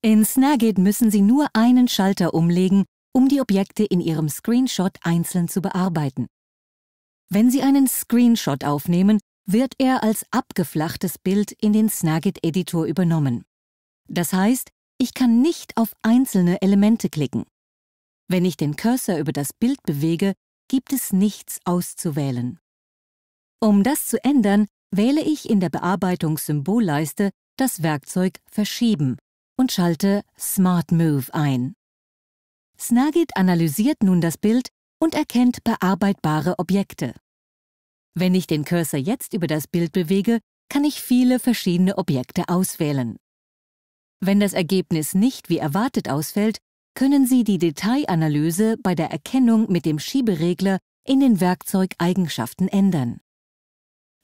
In Snagit müssen Sie nur einen Schalter umlegen, um die Objekte in Ihrem Screenshot einzeln zu bearbeiten. Wenn Sie einen Screenshot aufnehmen, wird er als abgeflachtes Bild in den Snagit-Editor übernommen. Das heißt, ich kann nicht auf einzelne Elemente klicken. Wenn ich den Cursor über das Bild bewege, gibt es nichts auszuwählen. Um das zu ändern, wähle ich in der Bearbeitungssymbolleiste das Werkzeug Verschieben und schalte Smart Move ein. Snagit analysiert nun das Bild und erkennt bearbeitbare Objekte. Wenn ich den Cursor jetzt über das Bild bewege, kann ich viele verschiedene Objekte auswählen. Wenn das Ergebnis nicht wie erwartet ausfällt, können Sie die Detailanalyse bei der Erkennung mit dem Schieberegler in den Werkzeugeigenschaften ändern.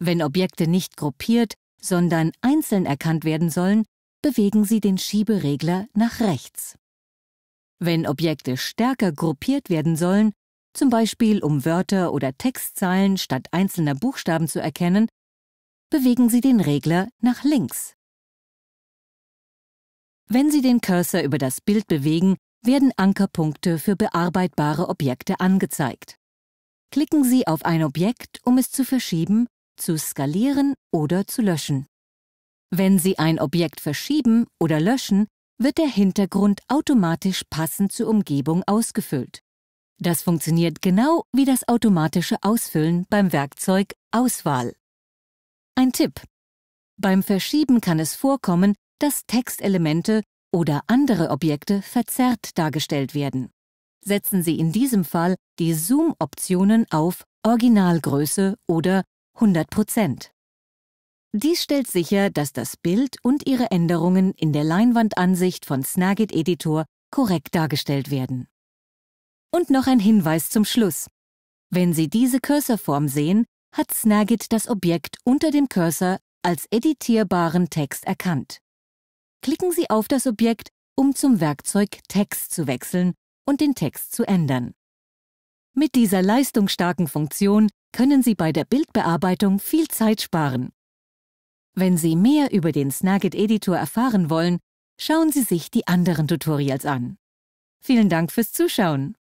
Wenn Objekte nicht gruppiert, sondern einzeln erkannt werden sollen, bewegen Sie den Schieberegler nach rechts. Wenn Objekte stärker gruppiert werden sollen, zum Beispiel um Wörter oder Textzeilen statt einzelner Buchstaben zu erkennen, bewegen Sie den Regler nach links. Wenn Sie den Cursor über das Bild bewegen, werden Ankerpunkte für bearbeitbare Objekte angezeigt. Klicken Sie auf ein Objekt, um es zu verschieben, zu skalieren oder zu löschen. Wenn Sie ein Objekt verschieben oder löschen, wird der Hintergrund automatisch passend zur Umgebung ausgefüllt. Das funktioniert genau wie das automatische Ausfüllen beim Werkzeug Auswahl. Ein Tipp. Beim Verschieben kann es vorkommen, dass Textelemente oder andere Objekte verzerrt dargestellt werden. Setzen Sie in diesem Fall die Zoom-Optionen auf Originalgröße oder 100 Prozent. Dies stellt sicher, dass das Bild und ihre Änderungen in der Leinwandansicht von Snagit Editor korrekt dargestellt werden. Und noch ein Hinweis zum Schluss. Wenn Sie diese Cursorform sehen, hat Snagit das Objekt unter dem Cursor als editierbaren Text erkannt. Klicken Sie auf das Objekt, um zum Werkzeug Text zu wechseln und den Text zu ändern. Mit dieser leistungsstarken Funktion können Sie bei der Bildbearbeitung viel Zeit sparen. Wenn Sie mehr über den Snagit Editor erfahren wollen, schauen Sie sich die anderen Tutorials an. Vielen Dank fürs Zuschauen!